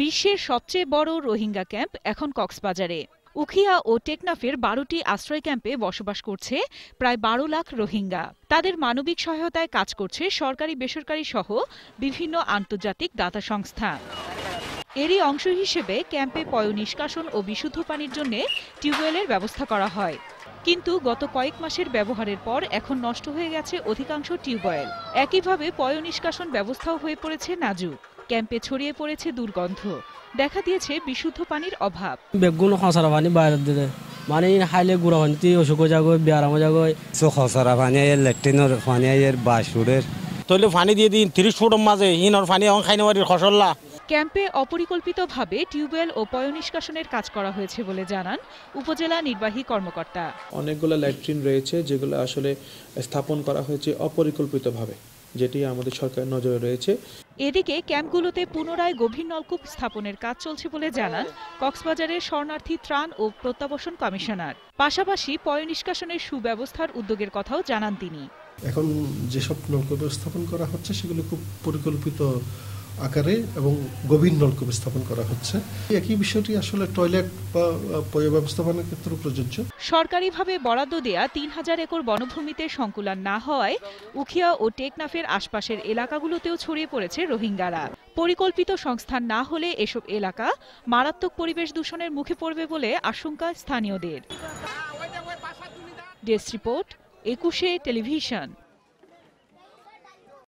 বিশ্বের সবচেয়ে বড় রোহিঙ্গা ক্যাম্প এখন কক্সবাজারে উখিয়া ও টেকনাফের বারোটি আশ্রয় ক্যাম্পে বসবাস করছে প্রায় বারো লাখ রোহিঙ্গা তাদের মানবিক সহায়তায় কাজ করছে সরকারি বেসরকারি সহ বিভিন্ন আন্তর্জাতিক দাতা সংস্থা এরই অংশ হিসেবে ক্যাম্পে পয় নিষ্কাশন ও বিশুদ্ধ পানির জন্য টিউবওয়েলের ব্যবস্থা করা হয় কিন্তু গত কয়েক মাসের ব্যবহারের পর এখন নষ্ট হয়ে গেছে অধিকাংশ টিউবওয়েল একইভাবে পয় নিষ্কাশন ব্যবস্থাও হয়ে পড়েছে নাজুক ক্যাম্পে ছড়িয়ে পড়েছে দুর্গন্ধ দেখা দিয়েছে বিশুদ্ধ পানির অভাব বেগুন খসারা পানি বাইরে দিতে মানে হাইলে গুড়া হন্তি অসুখ যাগো ব্যারাম যাগো খসারা পানি ল্যাট্রিনের পানি বাসুরের তৈলে পানি দিয়ে দিন তিরিশ ফুট মাঝে ইনর পানি এখন খাই খসল্লা ক্যাম্পে অপরিকল্পিতভাবে টিউবওয়েল ও পয় নিষ্কাশনের কাজ করা হয়েছে বলে জানান উপজেলা নির্বাহী কর্মকর্তা অনেকগুলো ল্যাট্রিন রয়েছে যেগুলো আসলে স্থাপন করা হয়েছে অপরিকল্পিতভাবে যেটি আমাদের সরকারের নজরে রয়েছে এদিকে ক্যাম্পগুলোতে পুনরায় গভীর নলকূপ স্থাপনের কাজ চলছে বলে জানান কক্সবাজারের শরণার্থী ত্রাণ ও প্রত্যাবাসন কমিশনার পাশাপাশি পয় নিষ্কাশনের সুব্যবস্থার উদ্যোগের কথাও জানান তিনি এখন যেসব নলকূপ স্থাপন করা হচ্ছে সেগুলো খুব পরিকল্পিত আকারে এবং গভীর নলকূপ স্থাপন করা হচ্ছে একই বিষয়টি আসলে টয়লেট বা পয় ব্যবস্থাপনার ক্ষেত্রে প্রযোজ্য সরকারিভাবে বরাদ্দ দেয়া তিন হাজার একর বনভূমিতে সংকুলন না হওয়ায় উখিয়া ও টেকনাফের আশপাশের এলাকাগুলোতেও ছড়িয়ে পড়েছে রোহিঙ্গারা পরিকল্পিত সংস্থান না হলে এসব এলাকা মারাত্মক পরিবেশ দূষণের মুখে পড়বে বলে আশঙ্কা স্থানীয়দের ডেস্ক রিপোর্ট একুশে টেলিভিশন